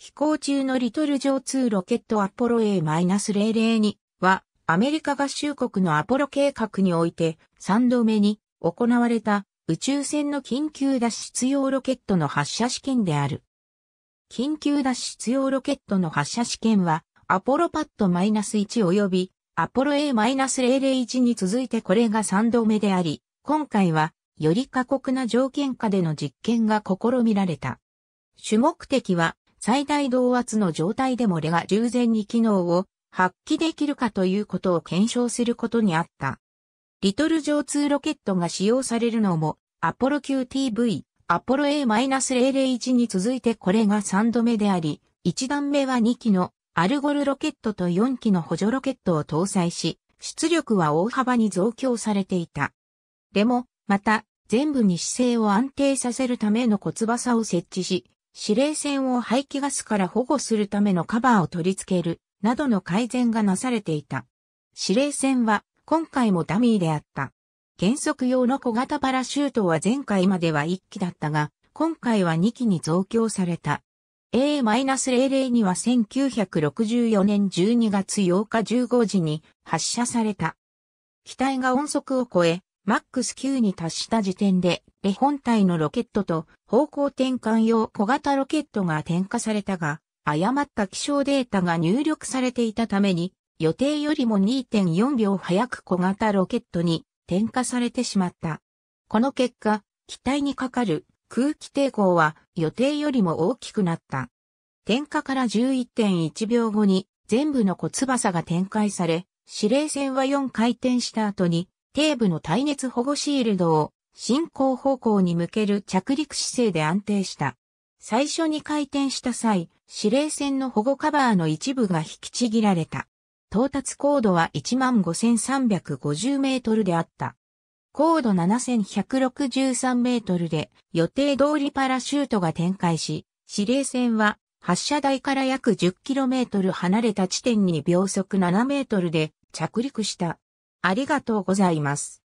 飛行中のリトル上2ロケットアポロ A-002 は、アメリカ合衆国のアポロ計画において3度目に行われた宇宙船の緊急脱出用ロケットの発射試験である。緊急脱出用ロケットの発射試験は、アポロパッド -1 及びアポロ A-001 に続いてこれが3度目であり、今回はより過酷な条件下での実験が試みられた。主目的は最大同圧の状態でもレが従前に機能を発揮できるかということを検証することにあった。リトル上2ロケットが使用されるのも、アポロ QTV、アポロ A-001 に続いてこれが3度目であり、1段目は2機のアルゴルロケットと4機の補助ロケットを搭載し、出力は大幅に増強されていた。でも、また、全部に姿勢を安定させるための骨翼を設置し、指令線を排気ガスから保護するためのカバーを取り付ける、などの改善がなされていた。指令線は今回もダミーであった。原則用の小型パラシュートは前回までは1機だったが、今回は2機に増強された。A-00 には1964年12月8日15時に発射された。機体が音速を超え、MAX9 に達した時点でレ本体のロケットと方向転換用小型ロケットが点火されたが、誤った気象データが入力されていたために、予定よりも2.4秒早く小型ロケットに点火されてしまった。この結果、機体にかかる空気抵抗は予定よりも大きくなった。点火から11.1秒後に全部の小翼が展開され、指令船は4回転した後に、底部の耐熱保護シールドを進行方向に向ける着陸姿勢で安定した。最初に回転した際、指令船の保護カバーの一部が引きちぎられた。到達高度は15,350メートルであった。高度7,163メートルで予定通りパラシュートが展開し、指令船は発射台から約1 0トル離れた地点に秒速7メートルで着陸した。ありがとうございます。